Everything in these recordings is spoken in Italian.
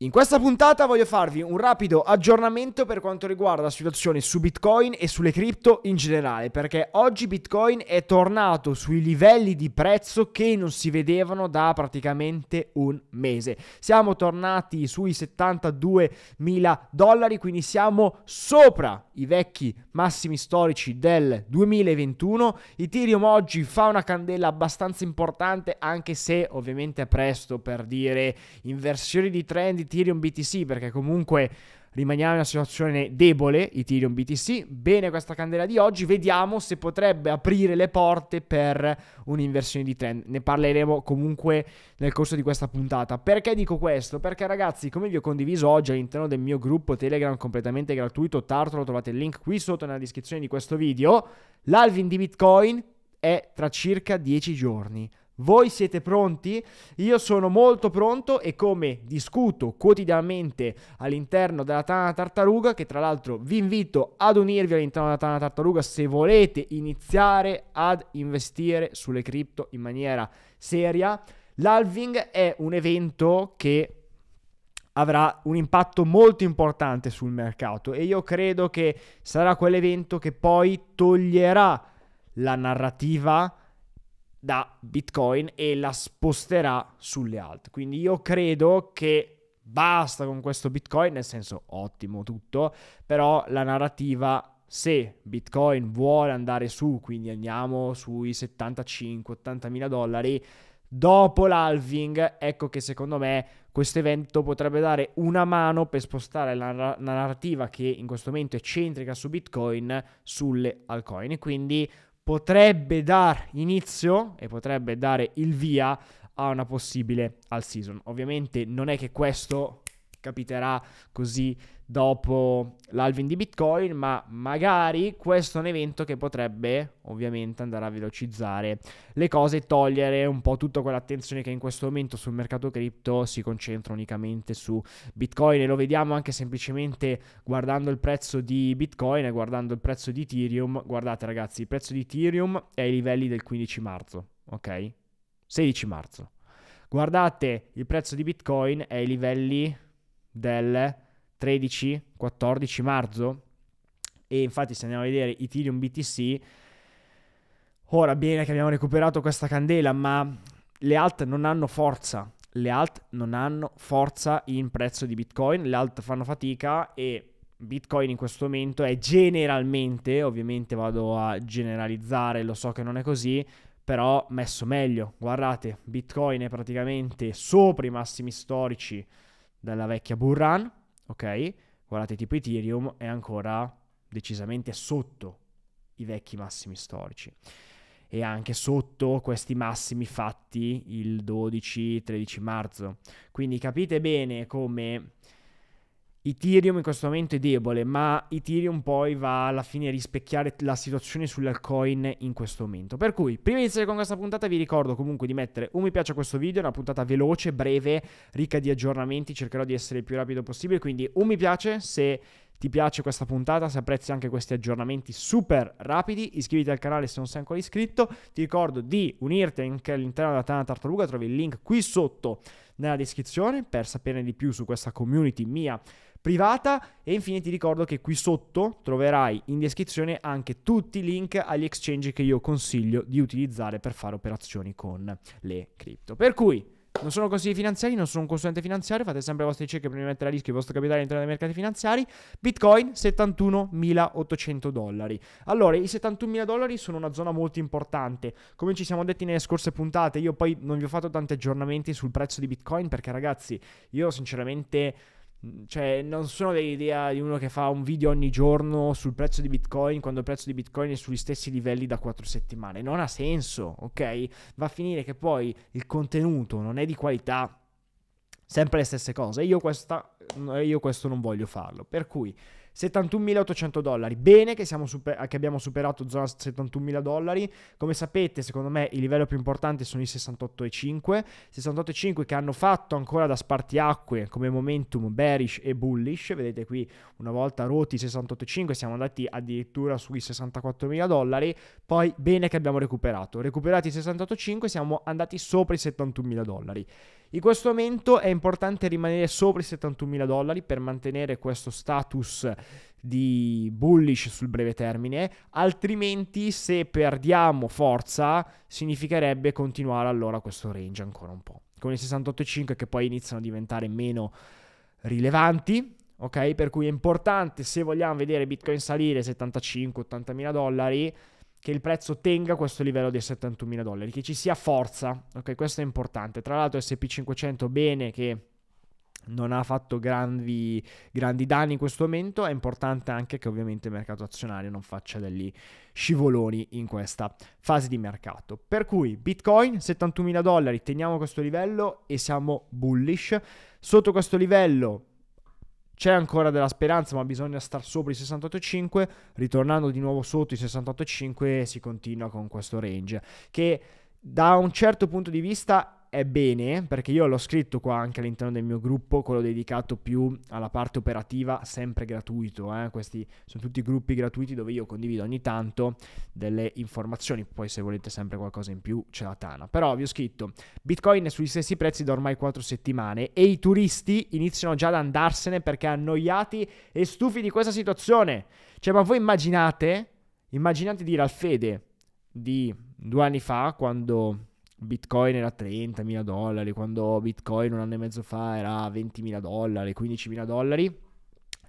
In questa puntata voglio farvi un rapido aggiornamento per quanto riguarda la situazione su Bitcoin e sulle cripto in generale, perché oggi Bitcoin è tornato sui livelli di prezzo che non si vedevano da praticamente un mese. Siamo tornati sui 72 mila dollari, quindi siamo sopra i vecchi massimi storici del 2021. Ethereum oggi fa una candela abbastanza importante, anche se ovviamente è presto per dire inversioni di trend Ethereum BTC perché comunque rimaniamo in una situazione debole Ethereum BTC. Bene questa candela di oggi, vediamo se potrebbe aprire le porte per un'inversione di trend. Ne parleremo comunque nel corso di questa puntata. Perché dico questo? Perché ragazzi, come vi ho condiviso oggi all'interno del mio gruppo Telegram completamente gratuito, Tartaro, trovate il link qui sotto nella descrizione di questo video, l'alvin di Bitcoin è tra circa 10 giorni. Voi siete pronti? Io sono molto pronto e come discuto quotidianamente all'interno della Tana Tartaruga, che tra l'altro vi invito ad unirvi all'interno della Tana Tartaruga se volete iniziare ad investire sulle cripto in maniera seria, l'alving è un evento che avrà un impatto molto importante sul mercato e io credo che sarà quell'evento che poi toglierà la narrativa da Bitcoin e la sposterà sulle alt. Quindi io credo che basta con questo Bitcoin, nel senso ottimo tutto, però la narrativa se Bitcoin vuole andare su, quindi andiamo sui 75-80 mila dollari, dopo l'halving, ecco che secondo me questo evento potrebbe dare una mano per spostare la, la, narrativa che in questo momento è centrica su Bitcoin sulle altcoin. Quindi potrebbe dar inizio e potrebbe dare il via a una possibile all season. Ovviamente non è che questo capiterà così dopo l'alvin di Bitcoin, ma magari questo è un evento che potrebbe ovviamente andare a velocizzare le cose e togliere un po' tutta quell'attenzione che in questo momento sul mercato cripto si concentra unicamente su Bitcoin e lo vediamo anche semplicemente guardando il prezzo di Bitcoin e guardando il prezzo di Ethereum. Guardate ragazzi, il prezzo di Ethereum è ai livelli del 15 marzo, ok? 16 marzo. Guardate il prezzo di Bitcoin è ai livelli del 13-14 marzo e infatti se andiamo a vedere Ethereum BTC, ora bene che abbiamo recuperato questa candela, ma le alt non hanno forza, le alt non hanno forza in prezzo di Bitcoin, le alt fanno fatica e Bitcoin in questo momento è generalmente, ovviamente vado a generalizzare, lo so che non è così, però messo meglio, guardate, Bitcoin è praticamente sopra i massimi storici dalla vecchia bull run, ok? Guardate tipo Ethereum è ancora decisamente sotto i vecchi massimi storici e anche sotto questi massimi fatti il 12-13 marzo. Quindi capite bene come Ethereum in questo momento è debole, ma Ethereum poi va alla fine a rispecchiare la situazione sull'alcoin in questo momento. Per cui, prima di iniziare con questa puntata, vi ricordo comunque di mettere un mi piace a questo video, è una puntata veloce, breve, ricca di aggiornamenti, cercherò di essere il più rapido possibile, quindi un mi piace se ti piace questa puntata, se apprezzi anche questi aggiornamenti super rapidi, iscriviti al canale se non sei ancora iscritto, ti ricordo di unirti anche all'interno della Tana Tartaruga, trovi il link qui sotto nella descrizione per saperne di più su questa community mia privata e infine ti ricordo che qui sotto troverai in descrizione anche tutti i link agli exchange che io consiglio di utilizzare per fare operazioni con le cripto. Per cui non sono consigli finanziari, non sono un consulente finanziario, fate sempre le vostre ricerche prima di mettere a rischio il vostro capitale all'interno dei mercati finanziari. Bitcoin 71.800 dollari. Allora, i 71.000 dollari sono una zona molto importante. Come ci siamo detti nelle scorse puntate, io poi non vi ho fatto tanti aggiornamenti sul prezzo di Bitcoin perché ragazzi, io sinceramente cioè, non sono dell'idea di uno che fa un video ogni giorno sul prezzo di Bitcoin quando il prezzo di Bitcoin è sugli stessi livelli da 4 settimane. Non ha senso, ok? Va a finire che poi il contenuto non è di qualità, sempre le stesse cose. Io, questa, io questo non voglio farlo. Per cui 71.800 dollari. Bene che, super- che, abbiamo superato zona 71.000 dollari. Come sapete, secondo me il livello più importante sono i 68,5. 68,5 che hanno fatto ancora da spartiacque come momentum bearish e bullish. Vedete qui una volta roti 68,5 siamo andati addirittura sui 64.000 dollari. Poi bene che abbiamo recuperato. Recuperati i 68,5 siamo andati sopra i 71.000 dollari. In questo momento è importante rimanere sopra i 71.000 dollari per mantenere questo status di bullish sul breve termine, altrimenti se perdiamo forza significherebbe continuare allora questo range ancora un po'. Con i 68,5 che poi iniziano a diventare meno rilevanti, ok? Per cui è importante se vogliamo vedere Bitcoin salire 75-80 mila dollari che il prezzo tenga questo livello dei 71 mila dollari, che ci sia forza, ok? Questo è importante. Tra l'altro SP500 bene che non ha fatto grandi, grandi, danni in questo momento, è importante anche che ovviamente il mercato azionario non faccia degli scivoloni in questa fase di mercato. Per cui Bitcoin 71.000 dollari, teniamo questo livello e siamo bullish. Sotto questo livello c'è ancora della speranza, ma bisogna star sopra i 68,5. Ritornando di nuovo sotto i 68,5 si continua con questo range che da un certo punto di vista è bene perché io l'ho scritto qua anche all'interno del mio gruppo, quello dedicato più alla parte operativa, sempre gratuito. Eh? Questi sono tutti gruppi gratuiti dove io condivido ogni tanto delle informazioni. Poi, se volete sempre qualcosa in più, c'è la tana. Però vi ho scritto: Bitcoin è sugli stessi prezzi da ormai 4 settimane e i turisti iniziano già ad andarsene perché annoiati e stufi di questa situazione. Cioè, ma voi immaginate, immaginate di dire al Fede di due anni fa quando Bitcoin era 30.000 dollari, quando Bitcoin un anno e mezzo fa era 20.000 dollari, 15.000 dollari,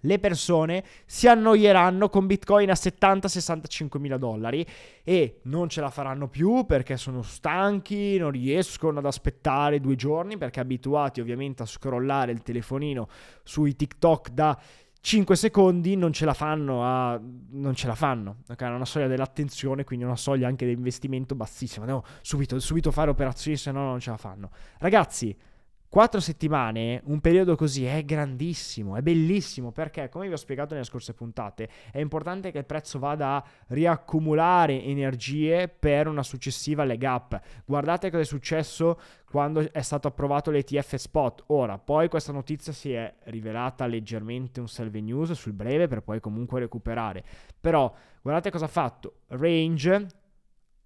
le persone si annoieranno con Bitcoin a 70 65000 dollari e non ce la faranno più perché sono stanchi, non riescono ad aspettare due giorni perché abituati ovviamente a scrollare il telefonino sui TikTok da 5 secondi non ce la fanno a... non ce la fanno, ok? Hanno una soglia dell'attenzione, quindi una soglia anche dell'investimento bassissima, devo subito, subito fare operazioni, se no non ce la fanno. Ragazzi, Quattro settimane, un periodo così, è grandissimo, è bellissimo perché, come vi ho spiegato nelle scorse puntate, è importante che il prezzo vada a riaccumulare energie per una successiva leg up. Guardate cosa è successo quando è stato approvato l'ETF spot. Ora, poi questa notizia si è rivelata leggermente un salve news sul breve per poi comunque recuperare. Però, guardate cosa ha fatto. Range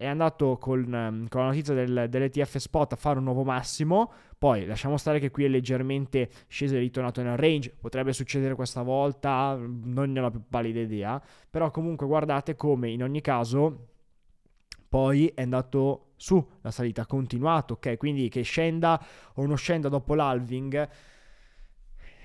è andato con, ehm, con la notizia del, dell'ETF spot a fare un nuovo massimo, poi lasciamo stare che qui è leggermente sceso e ritornato nel range, potrebbe succedere questa volta, mm, non ne ho la più pallida idea, però comunque guardate come in ogni caso poi è andato su la salita, ha continuato, ok? Quindi che scenda o non scenda dopo l'alving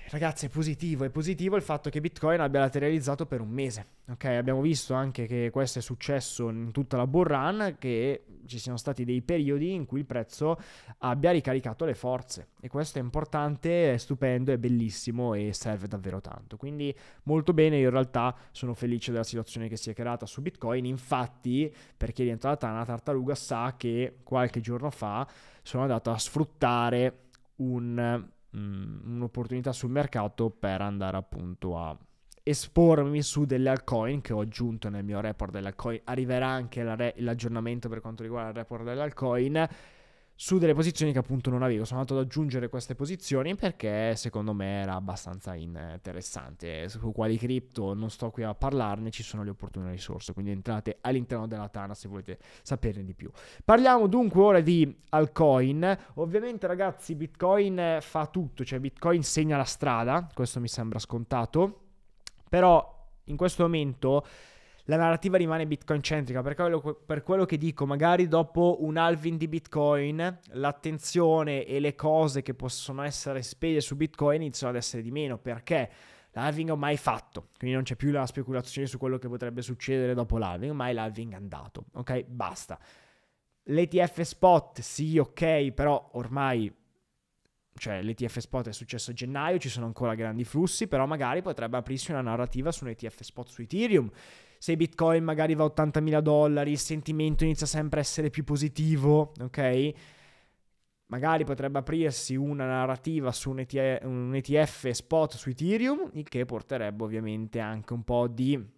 Ragazzi, è positivo, è positivo il fatto che Bitcoin abbia lateralizzato per un mese. Ok, abbiamo visto anche che questo è successo in tutta la bull run, che ci siano stati dei periodi in cui il prezzo abbia ricaricato le forze. E questo è importante, è stupendo, è bellissimo e serve davvero tanto. Quindi molto bene, Io in realtà sono felice della situazione che si è creata su Bitcoin. Infatti, per chi è rientrata Tana, tartaruga sa che qualche giorno fa sono andato a sfruttare un mh, mm, un'opportunità sul mercato per andare appunto a espormi su delle altcoin che ho aggiunto nel mio report delle altcoin. Arriverà anche la re- l'aggiornamento per quanto riguarda il report delle altcoin su delle posizioni che appunto non avevo. Sono andato ad aggiungere queste posizioni perché secondo me era abbastanza interessante. Su quali cripto non sto qui a parlarne, ci sono le opportune risorse, quindi entrate all'interno della Tana se volete saperne di più. Parliamo dunque ora di Alcoin. Ovviamente ragazzi, Bitcoin fa tutto, cioè Bitcoin segna la strada, questo mi sembra scontato, però in questo momento la narrativa rimane bitcoin centrica. Per quello, per quello che dico, magari dopo un halving di bitcoin, l'attenzione e le cose che possono essere spese su bitcoin iniziano ad essere di meno perché l'halving ormai mai fatto, quindi non c'è più la speculazione su quello che potrebbe succedere dopo l'halving, ormai l'halving è andato, ok? Basta. L'ETF spot, sì, ok, però ormai cioè l'ETF spot è successo a gennaio, ci sono ancora grandi flussi, però magari potrebbe aprirsi una narrativa su un ETF spot su Ethereum, se Bitcoin magari va a 80.000 dollari, il sentimento inizia sempre a essere più positivo, ok? Magari potrebbe aprirsi una narrativa su un, ETF, un ETF spot su Ethereum, il che porterebbe ovviamente anche un po' di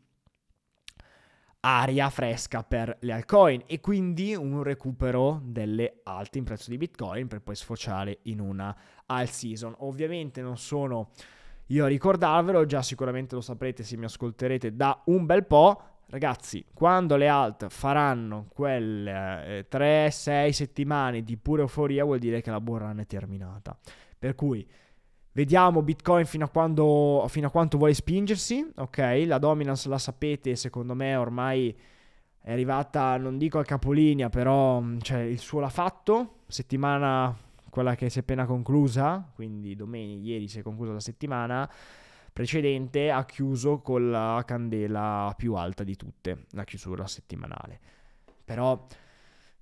aria fresca per le altcoin e quindi un recupero delle alte in prezzo di Bitcoin per poi sfociare in una alt season. Ovviamente non sono io a ricordarvelo, già sicuramente lo saprete se mi ascolterete da un bel po'. Ragazzi, quando le alt faranno quelle 3-6 eh, settimane di pura euforia, vuol dire che la bull è terminata. Per cui Vediamo Bitcoin fino a, quando, fino a, quanto vuole spingersi, ok? La dominance la sapete, secondo me ormai è arrivata, non dico al capolinea, però mm, cioè, il suo l'ha fatto. Settimana quella che si è appena conclusa, quindi domenica, ieri si è conclusa la settimana precedente, ha chiuso con la candela più alta di tutte, la chiusura settimanale. Però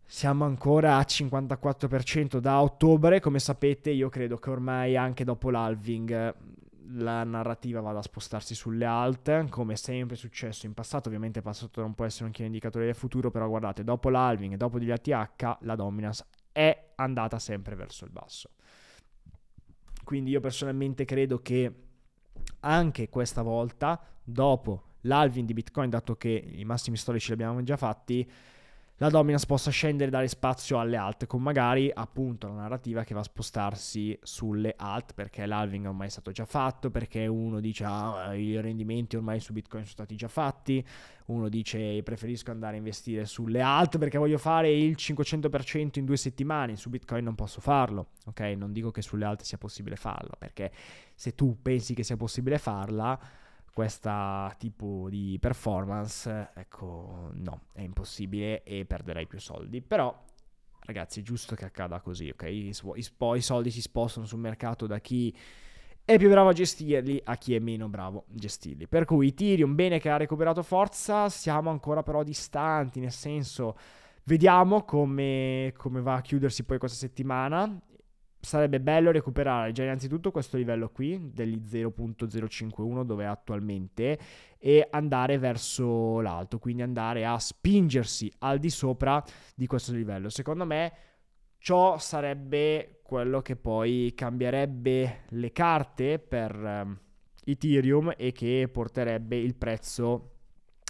siamo ancora a 54% da ottobre, come sapete io credo che ormai anche dopo l'alving la narrativa vada a spostarsi sulle alte, come sempre è successo in passato, ovviamente il passato non può essere anche un indicatore del futuro, però guardate, dopo l'alving e dopo degli ATH la dominance è andata sempre verso il basso. Quindi io personalmente credo che anche questa volta, dopo l'alvin di Bitcoin, dato che i massimi storici li abbiamo già fatti, la dominance possa scendere e dare spazio alle alt, con magari appunto la narrativa che va a spostarsi sulle alt, perché l'halving ormai è stato già fatto, perché uno dice ah, eh, i rendimenti ormai su Bitcoin sono stati già fatti, uno dice preferisco andare a investire sulle alt perché voglio fare il 500% in due settimane, su Bitcoin non posso farlo, ok? Non dico che sulle alt sia possibile farlo, perché se tu pensi che sia possibile farla questo tipo di performance, ecco, no, è impossibile e perderai più soldi. Però, ragazzi, è giusto che accada così, ok? poi i soldi si spostano sul mercato da chi è più bravo a gestirli a chi è meno bravo a gestirli. Per cui Ethereum, bene che ha recuperato forza, siamo ancora però distanti, nel senso... Vediamo come, come va a chiudersi poi questa settimana sarebbe bello recuperare già innanzitutto questo livello qui degli 0.051 dove è attualmente e andare verso l'alto, quindi andare a spingersi al di sopra di questo livello. Secondo me ciò sarebbe quello che poi cambierebbe le carte per um, Ethereum e che porterebbe il prezzo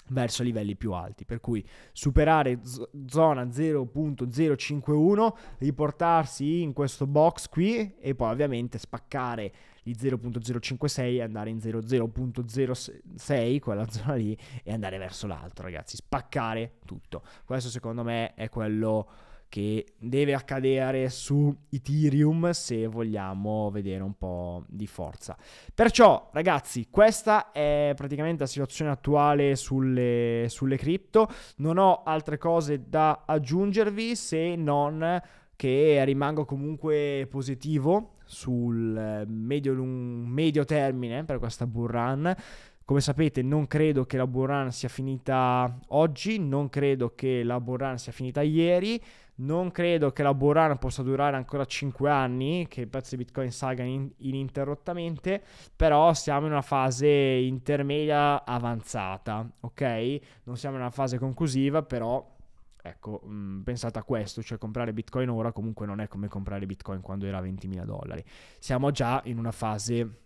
verso livelli più alti. Per cui superare z- zona 0.051, riportarsi in questo box qui e poi ovviamente spaccare di 0.056 e andare in 0.06, quella zona lì, e andare verso l'alto, ragazzi. Spaccare tutto. Questo secondo me è quello che deve accadere su Ethereum se vogliamo vedere un po' di forza. Perciò ragazzi, questa è praticamente la situazione attuale sulle, sulle cripto, non ho altre cose da aggiungervi se non che rimango comunque positivo sul medio, medio termine per questa bull run. Come sapete, non credo che la bull run sia finita oggi, non credo che la bull run sia finita ieri. Non credo che la Boran possa durare ancora 5 anni, che i prezzo di Bitcoin salgano in- ininterrottamente, però siamo in una fase intermedia avanzata, ok? Non siamo in una fase conclusiva, però ecco, mh, mm, pensate a questo, cioè comprare Bitcoin ora comunque non è come comprare Bitcoin quando era 20.000 dollari. Siamo già in una fase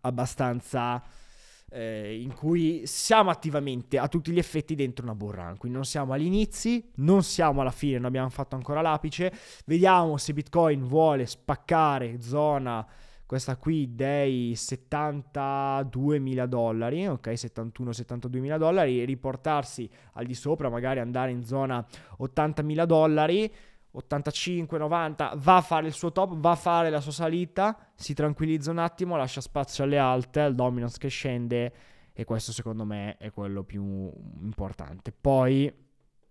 abbastanza eh, in cui siamo attivamente a tutti gli effetti dentro una bull run, quindi non siamo all'inizio, non siamo alla fine, non abbiamo fatto ancora l'apice, vediamo se Bitcoin vuole spaccare zona questa qui dei 72 mila dollari, ok, 71-72 mila dollari, riportarsi al di sopra, magari andare in zona 80 mila dollari, 85, 90, va a fare il suo top, va a fare la sua salita, si tranquillizza un attimo, lascia spazio alle alte, al dominance che scende e questo secondo me è quello più importante. Poi,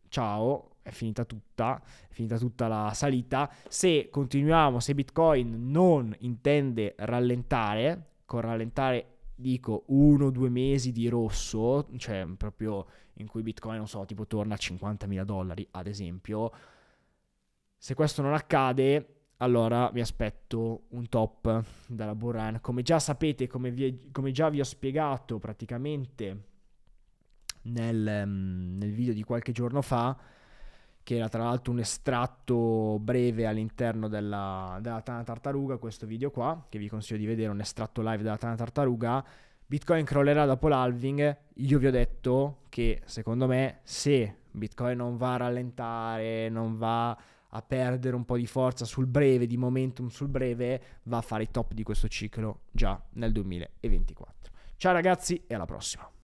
ciao, è finita tutta, è finita tutta la salita. Se continuiamo, se Bitcoin non intende rallentare, con rallentare dico uno o due mesi di rosso, cioè proprio in cui Bitcoin, non so, tipo torna a 50.000 dollari ad esempio, se questo non accade, allora vi aspetto un top dalla Bull Come già sapete, come, vi, come, già vi ho spiegato praticamente nel, mm, nel, video di qualche giorno fa, che era tra l'altro un estratto breve all'interno della, della Tana Tartaruga, questo video qua, che vi consiglio di vedere, un estratto live della Tana Tartaruga, Bitcoin crollerà dopo l'halving, io vi ho detto che secondo me se Bitcoin non va a rallentare, non va a perdere un po' di forza sul breve, di momentum sul breve, va a fare i top di questo ciclo già nel 2024. Ciao ragazzi e alla prossima.